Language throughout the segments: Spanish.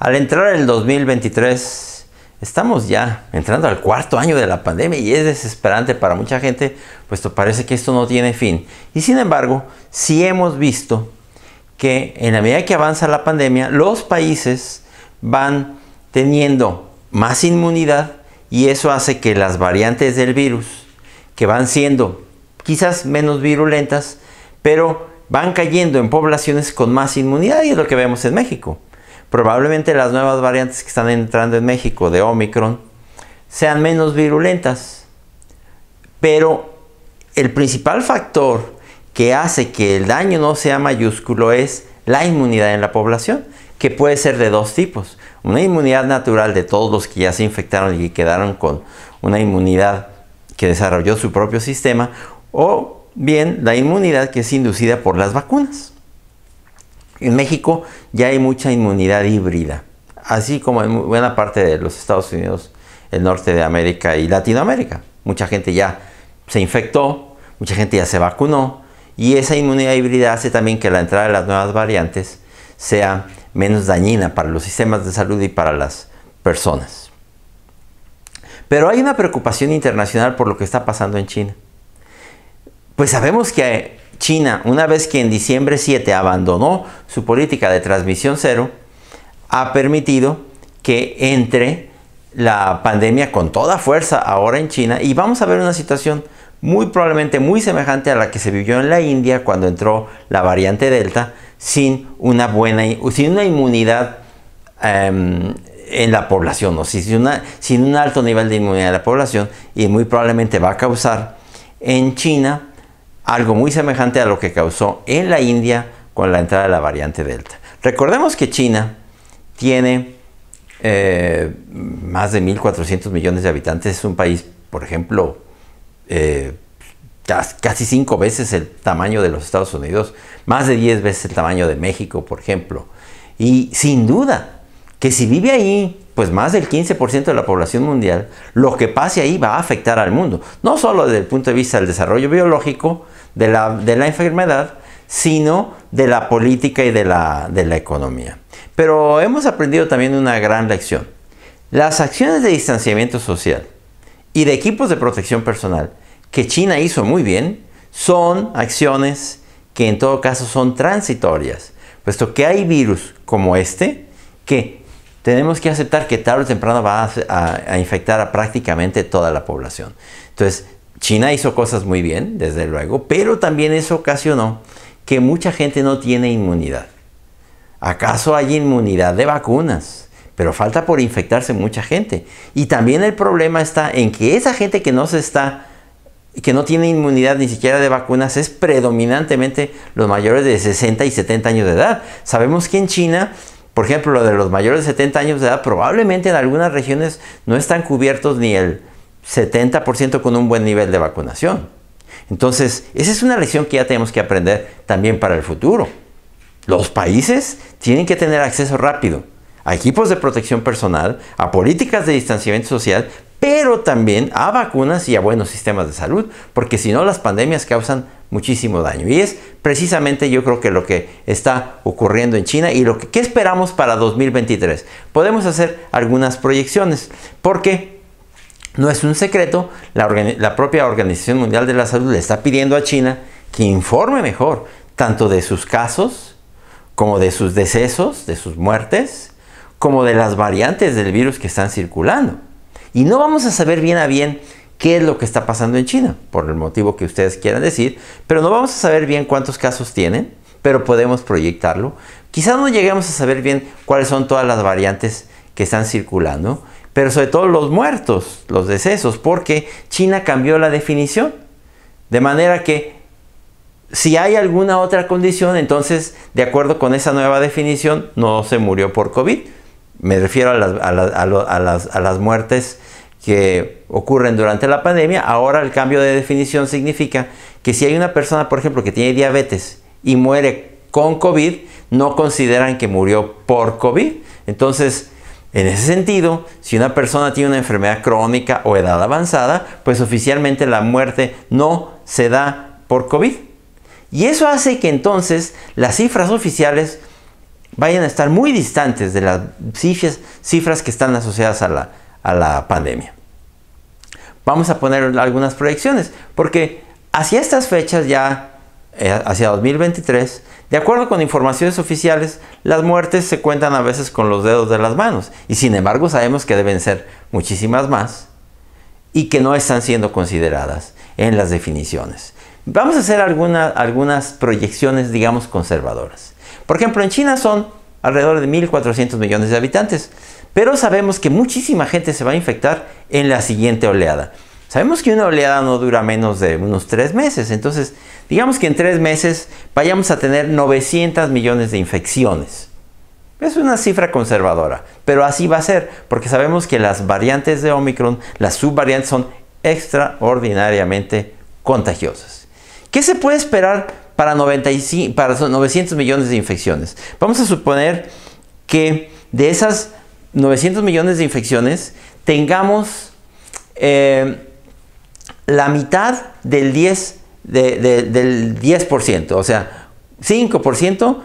Al entrar el 2023, estamos ya entrando al cuarto año de la pandemia y es desesperante para mucha gente, puesto parece que esto no tiene fin. Y sin embargo, sí hemos visto que en la medida que avanza la pandemia, los países van teniendo más inmunidad y eso hace que las variantes del virus, que van siendo quizás menos virulentas, pero van cayendo en poblaciones con más inmunidad y es lo que vemos en México. Probablemente las nuevas variantes que están entrando en México de Omicron sean menos virulentas. Pero el principal factor que hace que el daño no sea mayúsculo es la inmunidad en la población, que puede ser de dos tipos. Una inmunidad natural de todos los que ya se infectaron y quedaron con una inmunidad que desarrolló su propio sistema, o bien la inmunidad que es inducida por las vacunas. En México ya hay mucha inmunidad híbrida, así como en buena parte de los Estados Unidos, el norte de América y Latinoamérica. Mucha gente ya se infectó, mucha gente ya se vacunó y esa inmunidad híbrida hace también que la entrada de las nuevas variantes sea menos dañina para los sistemas de salud y para las personas. Pero hay una preocupación internacional por lo que está pasando en China. Pues sabemos que China, una vez que en diciembre 7 abandonó su política de transmisión cero, ha permitido que entre la pandemia con toda fuerza ahora en China y vamos a ver una situación muy probablemente muy semejante a la que se vivió en la India cuando entró la variante Delta sin una buena sin una inmunidad em, en la población o sin, sin un alto nivel de inmunidad en la población y muy probablemente va a causar en China algo muy semejante a lo que causó en la India con la entrada de la variante Delta. Recordemos que China tiene eh, más de 1.400 millones de habitantes, es un país, por ejemplo, eh, casi cinco veces el tamaño de los Estados Unidos, más de diez veces el tamaño de México, por ejemplo. Y sin duda, que si vive ahí pues más del 15% de la población mundial, lo que pase ahí va a afectar al mundo, no solo desde el punto de vista del desarrollo biológico de la, enfermedad, sino de la política y de la, de la economía. Pero hemos aprendido también una gran lección. Las acciones de distanciamiento social y de equipos de protección personal que China hizo muy bien son acciones que en todo caso son transitorias, puesto que hay virus como este que tenemos que aceptar que tarde o temprano va a, infectar a prácticamente toda la población. Entonces, China hizo cosas muy bien, desde luego, pero también eso ocasionó que mucha gente no tiene inmunidad. ¿Acaso hay inmunidad de vacunas? Pero falta por infectarse mucha gente. Y también el problema está en que esa gente que no se está que no tiene inmunidad ni siquiera de vacunas es predominantemente los mayores de 60 y 70 años de edad. Sabemos que en China por ejemplo, lo de los mayores de 70 años de edad, probablemente en algunas regiones no están cubiertos ni el 70% con un buen nivel de vacunación. Entonces, esa es una lección que ya tenemos que aprender también para el futuro. Los países tienen que tener acceso rápido a equipos de protección personal, a políticas de distanciamiento social pero también a vacunas y a buenos sistemas de salud, porque si no las pandemias causan muchísimo daño. Y es precisamente yo creo que lo que está ocurriendo en China y lo que esperamos para 2023. Podemos hacer algunas proyecciones, porque no es un secreto, la, propia Organización Mundial de la Salud le está pidiendo a China que informe mejor, tanto de sus casos, como de sus decesos, de sus muertes, como de las variantes del virus que están circulando. Y no vamos a saber bien a bien qué es lo que está pasando en China, por el motivo que ustedes quieran decir, pero no vamos a saber bien cuántos casos tienen, pero podemos proyectarlo. Quizás no lleguemos a saber bien cuáles son todas las variantes que están circulando, pero sobre todo los muertos, los decesos, porque China cambió la definición. De manera que si hay alguna otra condición, entonces, de acuerdo con esa nueva definición, no se murió por COVID, me refiero a las, muertes que ocurren durante la pandemia. Ahora el cambio de definición significa que si hay una persona, por ejemplo, que tiene diabetes y muere con COVID, no consideran que murió por COVID. Entonces, en ese sentido, si una persona tiene una enfermedad crónica o edad avanzada, pues oficialmente la muerte no se da por COVID. Y eso hace que entonces las cifras oficiales vayan a estar muy distantes de las cifras, que están asociadas a la, pandemia. Vamos a poner algunas proyecciones, porque hacia estas fechas ya, eh, hacia 2023, de acuerdo con informaciones oficiales, las muertes se cuentan a veces con los dedos de las manos, y sin embargo sabemos que deben ser muchísimas más y que no están siendo consideradas en las definiciones. Vamos a hacer algunas proyecciones, digamos, conservadoras. Por ejemplo, en China son alrededor de 1.400 millones de habitantes, pero sabemos que muchísima gente se va a infectar en la siguiente oleada. Sabemos que una oleada no dura menos de unos tres meses, entonces digamos que en tres meses vayamos a tener 900 millones de infecciones. Es una cifra conservadora, pero así va a ser, porque sabemos que las variantes de Omicron, las subvariantes son extraordinariamente contagiosas. ¿Qué se puede esperar para, 95, para 900 millones de infecciones. Vamos a suponer que de esas 900 millones de infecciones tengamos eh, la mitad del 10%, del 10% o sea, 5%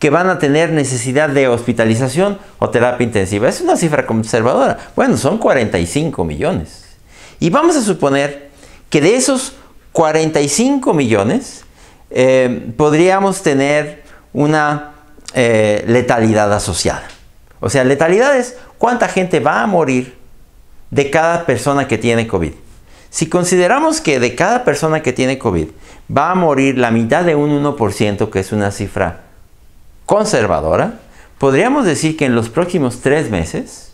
que van a tener necesidad de hospitalización o terapia intensiva. Es una cifra conservadora. Bueno, son 45 millones. Y vamos a suponer que de esos 45 millones, eh, podríamos tener una eh, letalidad asociada. O sea, letalidad es cuánta gente va a morir de cada persona que tiene COVID. Si consideramos que de cada persona que tiene COVID va a morir la mitad de un 1%, que es una cifra conservadora, podríamos decir que en los próximos tres meses,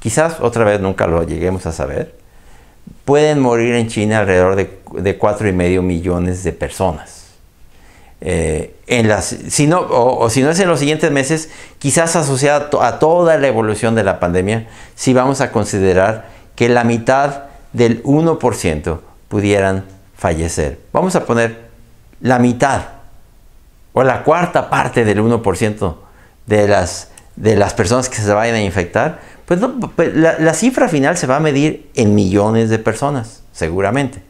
quizás otra vez nunca lo lleguemos a saber, pueden morir en China alrededor de, de 4,5 millones de personas. Eh, en o, si no es en los siguientes meses, quizás asociada a toda la evolución de la pandemia, si vamos a considerar que la mitad del 1% pudieran fallecer. Vamos a poner la mitad o la cuarta parte del 1% de las, personas que se vayan a infectar, pues, pues la cifra final se va a medir en millones de personas, seguramente.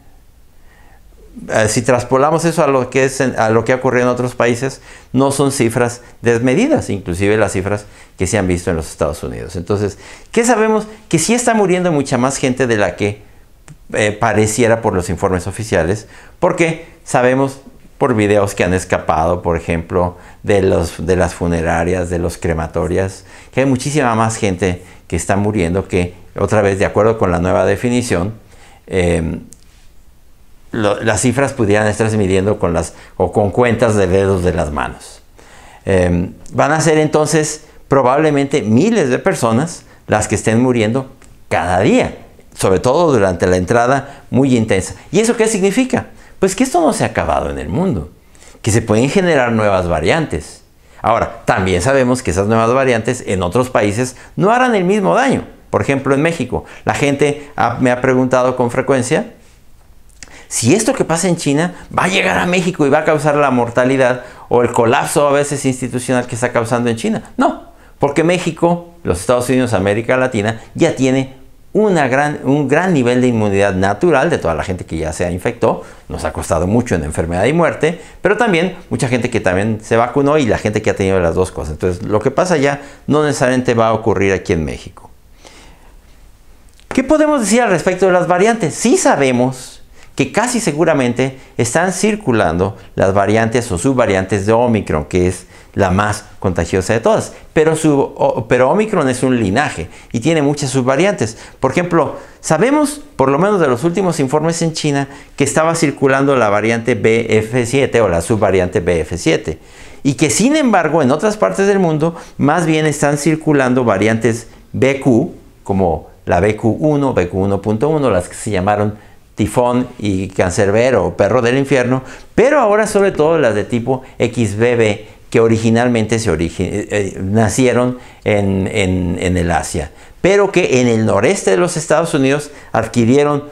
Eh, si traspolamos eso a lo, que es a lo que ha ocurrido en otros países, no son cifras desmedidas, inclusive las cifras que se han visto en los Estados Unidos. Entonces, ¿qué sabemos? Que sí está muriendo mucha más gente de la que eh, pareciera por los informes oficiales, porque sabemos por videos que han escapado, por ejemplo, de, los, de las funerarias, de los crematorias, que hay muchísima más gente que está muriendo que, otra vez, de acuerdo con la nueva definición, eh, las cifras pudieran estar midiendo con las o con cuentas de dedos de las manos. Em, van a ser entonces probablemente miles de personas las que estén muriendo cada día, sobre todo durante la entrada muy intensa. ¿Y eso qué significa? Pues que esto no se ha acabado en el mundo, que se pueden generar nuevas variantes. Ahora, también sabemos que esas nuevas variantes en otros países no harán el mismo daño. Por ejemplo, en México, la gente me ha preguntado con frecuencia si esto que pasa en China va a llegar a México y va a causar la mortalidad o el colapso a veces institucional que está causando en China. No, porque México, los Estados Unidos, América Latina, ya tiene una gran, un gran nivel de inmunidad natural de toda la gente que ya se infectó. Nos ha costado mucho en enfermedad y muerte, pero también mucha gente que también se vacunó y la gente que ha tenido las dos cosas. Entonces, lo que pasa ya no necesariamente va a ocurrir aquí en México. ¿Qué podemos decir al respecto de las variantes? Sí sabemos que casi seguramente están circulando las variantes o subvariantes de Omicron, que es la más contagiosa de todas. Pero, Omicron es un linaje y tiene muchas subvariantes. Por ejemplo, sabemos, por lo menos de los últimos informes en China, que estaba circulando la variante BF7 o la subvariante BF7. Y que sin embargo en otras partes del mundo más bien están circulando variantes BQ, como la BQ1, BQ1.1, las que se llamaron tifón y cancerbero o perro del infierno, pero ahora sobre todo las de tipo XBB que originalmente se eh, eh, nacieron en, el Asia, pero que en el noreste de los Estados Unidos adquirieron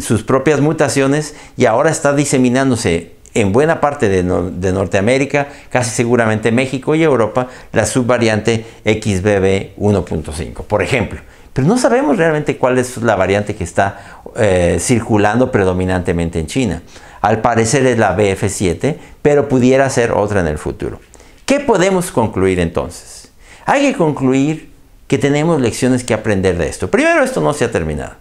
sus propias mutaciones y ahora está diseminándose en buena parte de, de, Norteamérica, casi seguramente México y Europa, la subvariante XBB 1.5. Por ejemplo, pero no sabemos realmente cuál es la variante que está eh, circulando predominantemente en China. Al parecer es la BF7, pero pudiera ser otra en el futuro. ¿Qué podemos concluir entonces? Hay que concluir que tenemos lecciones que aprender de esto. Primero, esto no se ha terminado.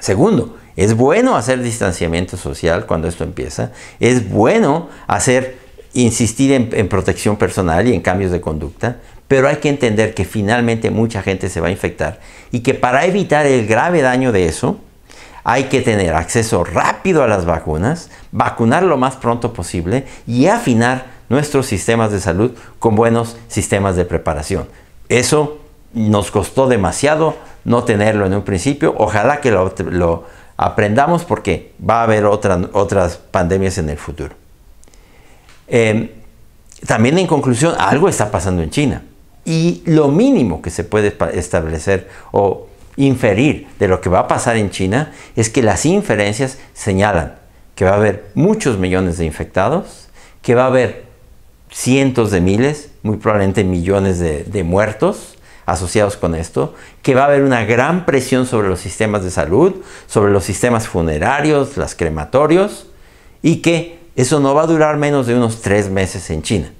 Segundo, es bueno hacer distanciamiento social cuando esto empieza. Es bueno hacer insistir en protección personal y en cambios de conducta pero hay que entender que finalmente mucha gente se va a infectar y que para evitar el grave daño de eso, hay que tener acceso rápido a las vacunas, vacunar lo más pronto posible y afinar nuestros sistemas de salud con buenos sistemas de preparación. Eso nos costó demasiado no tenerlo en un principio. Ojalá que lo, aprendamos porque va a haber otras pandemias en el futuro. Em, también en conclusión, algo está pasando en China y lo mínimo que se puede establecer o inferir de lo que va a pasar en China es que las inferencias señalan que va a haber muchos millones de infectados, que va a haber cientos de miles, muy probablemente millones de, muertos asociados con esto, que va a haber una gran presión sobre los sistemas de salud, sobre los sistemas funerarios, las crematorios, y que eso no va a durar menos de unos tres meses en China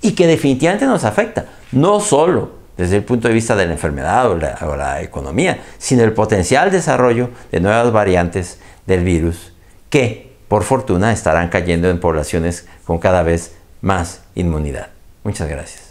y que definitivamente nos afecta, no solo desde el punto de vista de la enfermedad o la, economía, sino el potencial desarrollo de nuevas variantes del virus que, por fortuna, estarán cayendo en poblaciones con cada vez más inmunidad. Muchas gracias.